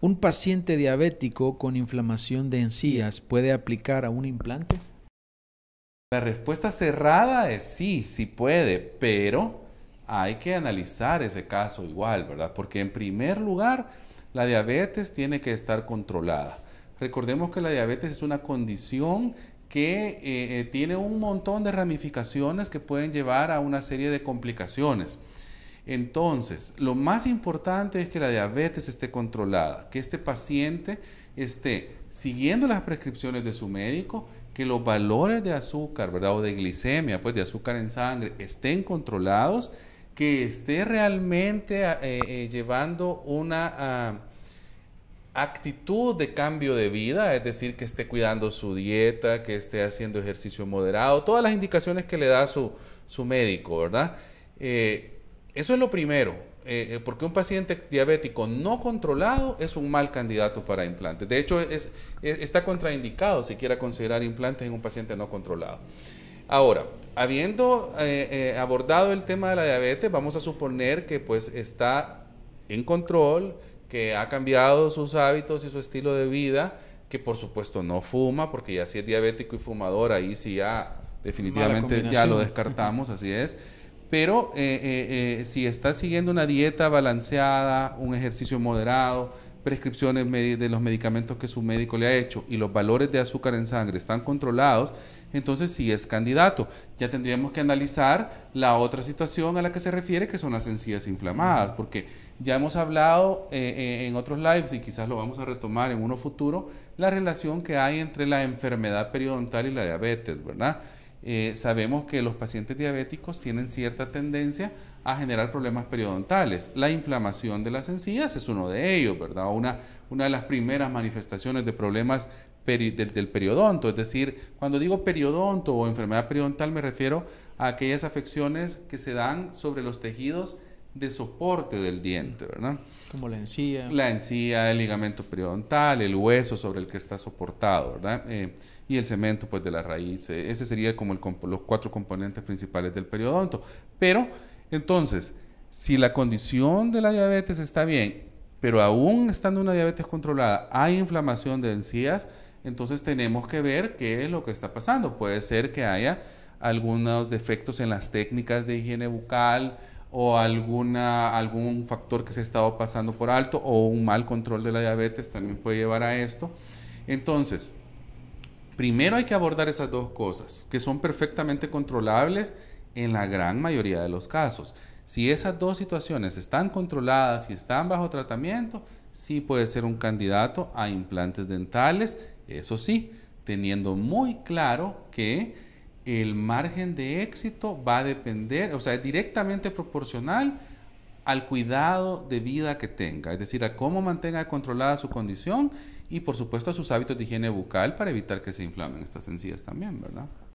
¿Un paciente diabético con inflamación de encías puede aplicar a un implante? La respuesta cerrada es sí, sí puede, pero hay que analizar ese caso igual, ¿verdad? Porque en primer lugar, la diabetes tiene que estar controlada. Recordemos que la diabetes es una condición que eh, eh, tiene un montón de ramificaciones que pueden llevar a una serie de complicaciones. Entonces, lo más importante es que la diabetes esté controlada, que este paciente esté siguiendo las prescripciones de su médico, que los valores de azúcar, ¿verdad? O de glicemia, pues de azúcar en sangre, estén controlados, que esté realmente eh, eh, llevando una... Ah, actitud de cambio de vida, es decir, que esté cuidando su dieta, que esté haciendo ejercicio moderado, todas las indicaciones que le da su, su médico, ¿verdad? Eh, eso es lo primero, eh, eh, porque un paciente diabético no controlado es un mal candidato para implantes. De hecho, es, está contraindicado si quiera considerar implantes en un paciente no controlado. Ahora, habiendo eh, abordado el tema de la diabetes, vamos a suponer que pues está en control, que ha cambiado sus hábitos y su estilo de vida, que por supuesto no fuma, porque ya si es diabético y fumador, ahí sí ya definitivamente ya lo descartamos, así es. Pero eh, eh, eh, si está siguiendo una dieta balanceada, un ejercicio moderado, prescripciones de los medicamentos que su médico le ha hecho y los valores de azúcar en sangre están controlados, entonces sí es candidato. Ya tendríamos que analizar la otra situación a la que se refiere, que son las encías inflamadas, porque ya hemos hablado en otros lives y quizás lo vamos a retomar en uno futuro, la relación que hay entre la enfermedad periodontal y la diabetes, ¿verdad? Eh, sabemos que los pacientes diabéticos tienen cierta tendencia a generar problemas periodontales. La inflamación de las encías es uno de ellos, ¿verdad? Una, de las primeras manifestaciones de problemas del, del periodonto. Es decir, cuando digo periodonto o enfermedad periodontal me refiero a aquellas afecciones que se dan sobre los tejidos de soporte del diente, ¿verdad? Como la encía. La encía, el ligamento periodontal, el hueso sobre el que está soportado, ¿verdad? Eh, y el cemento, pues, de la raíz. Eh, ese sería como los cuatro componentes principales del periodonto. Pero, entonces, si la condición de la diabetes está bien, pero aún estando una diabetes controlada, hay inflamación de encías, entonces tenemos que ver qué es lo que está pasando. Puede ser que haya algunos defectos en las técnicas de higiene bucal, o alguna, algún factor que se ha estado pasando por alto o un mal control de la diabetes también puede llevar a esto. Entonces, primero hay que abordar esas dos cosas que son perfectamente controlables en la gran mayoría de los casos. Si esas dos situaciones están controladas y están bajo tratamiento, sí puede ser un candidato a implantes dentales, eso sí, teniendo muy claro que el margen de éxito va a depender, o sea, es directamente proporcional al cuidado de vida que tenga, es decir, a cómo mantenga controlada su condición y por supuesto a sus hábitos de higiene bucal para evitar que se inflamen estas encías también, ¿verdad?